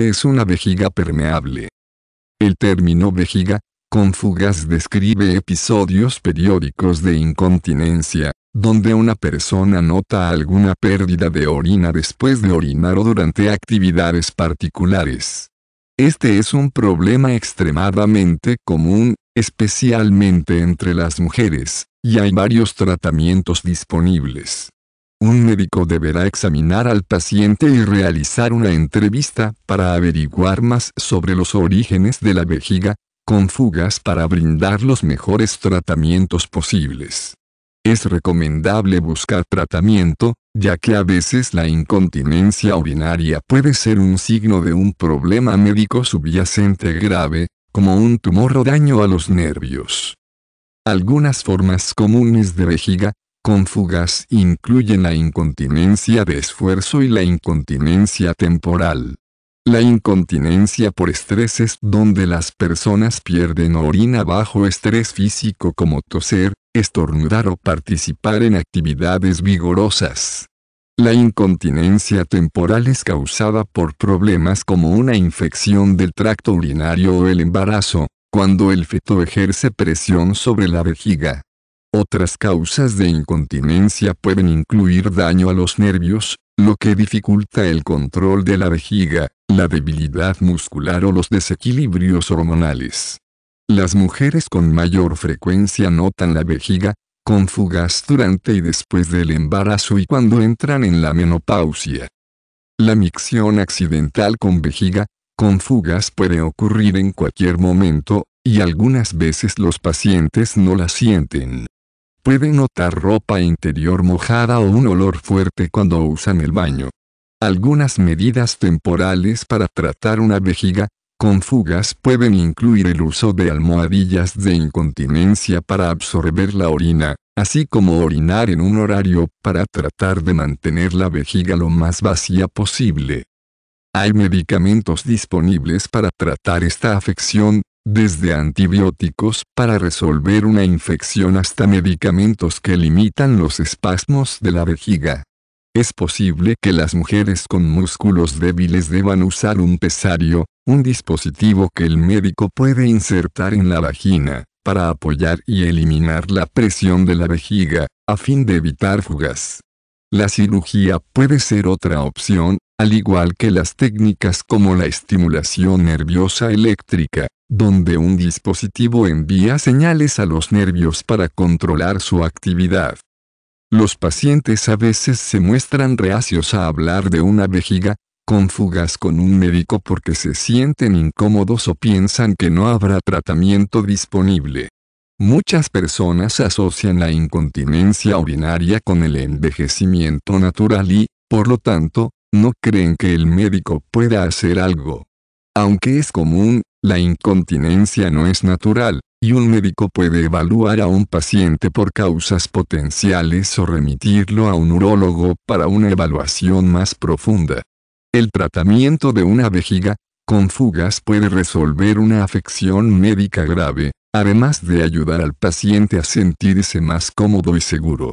es una vejiga permeable. El término vejiga, con fugas describe episodios periódicos de incontinencia, donde una persona nota alguna pérdida de orina después de orinar o durante actividades particulares. Este es un problema extremadamente común, especialmente entre las mujeres, y hay varios tratamientos disponibles un médico deberá examinar al paciente y realizar una entrevista para averiguar más sobre los orígenes de la vejiga, con fugas para brindar los mejores tratamientos posibles. Es recomendable buscar tratamiento, ya que a veces la incontinencia urinaria puede ser un signo de un problema médico subyacente grave, como un tumor o daño a los nervios. Algunas formas comunes de vejiga, fugas incluyen la incontinencia de esfuerzo y la incontinencia temporal. La incontinencia por estrés es donde las personas pierden orina bajo estrés físico como toser, estornudar o participar en actividades vigorosas. La incontinencia temporal es causada por problemas como una infección del tracto urinario o el embarazo, cuando el feto ejerce presión sobre la vejiga. Otras causas de incontinencia pueden incluir daño a los nervios, lo que dificulta el control de la vejiga, la debilidad muscular o los desequilibrios hormonales. Las mujeres con mayor frecuencia notan la vejiga, con fugas durante y después del embarazo y cuando entran en la menopausia. La micción accidental con vejiga, con fugas puede ocurrir en cualquier momento, y algunas veces los pacientes no la sienten. Pueden notar ropa interior mojada o un olor fuerte cuando usan el baño. Algunas medidas temporales para tratar una vejiga, con fugas pueden incluir el uso de almohadillas de incontinencia para absorber la orina, así como orinar en un horario para tratar de mantener la vejiga lo más vacía posible. Hay medicamentos disponibles para tratar esta afección, desde antibióticos para resolver una infección hasta medicamentos que limitan los espasmos de la vejiga. Es posible que las mujeres con músculos débiles deban usar un pesario, un dispositivo que el médico puede insertar en la vagina, para apoyar y eliminar la presión de la vejiga, a fin de evitar fugas. La cirugía puede ser otra opción, al igual que las técnicas como la estimulación nerviosa eléctrica, donde un dispositivo envía señales a los nervios para controlar su actividad. Los pacientes a veces se muestran reacios a hablar de una vejiga, con fugas con un médico porque se sienten incómodos o piensan que no habrá tratamiento disponible. Muchas personas asocian la incontinencia urinaria con el envejecimiento natural y, por lo tanto, no creen que el médico pueda hacer algo. Aunque es común, la incontinencia no es natural, y un médico puede evaluar a un paciente por causas potenciales o remitirlo a un urólogo para una evaluación más profunda. El tratamiento de una vejiga, con fugas puede resolver una afección médica grave, además de ayudar al paciente a sentirse más cómodo y seguro.